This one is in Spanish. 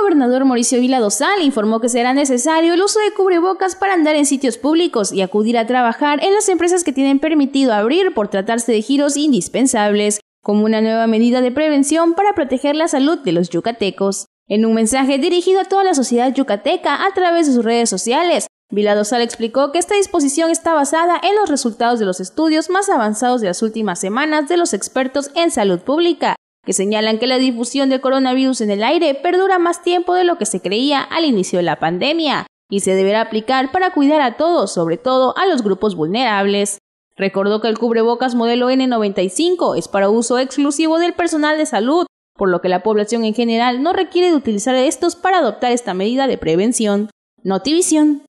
gobernador Mauricio Vila Dosal informó que será necesario el uso de cubrebocas para andar en sitios públicos y acudir a trabajar en las empresas que tienen permitido abrir por tratarse de giros indispensables, como una nueva medida de prevención para proteger la salud de los yucatecos. En un mensaje dirigido a toda la sociedad yucateca a través de sus redes sociales, Vila Dosal explicó que esta disposición está basada en los resultados de los estudios más avanzados de las últimas semanas de los expertos en salud pública, que señalan que la difusión del coronavirus en el aire perdura más tiempo de lo que se creía al inicio de la pandemia y se deberá aplicar para cuidar a todos, sobre todo a los grupos vulnerables. Recordó que el cubrebocas modelo N95 es para uso exclusivo del personal de salud, por lo que la población en general no requiere de utilizar estos para adoptar esta medida de prevención. Notivisión.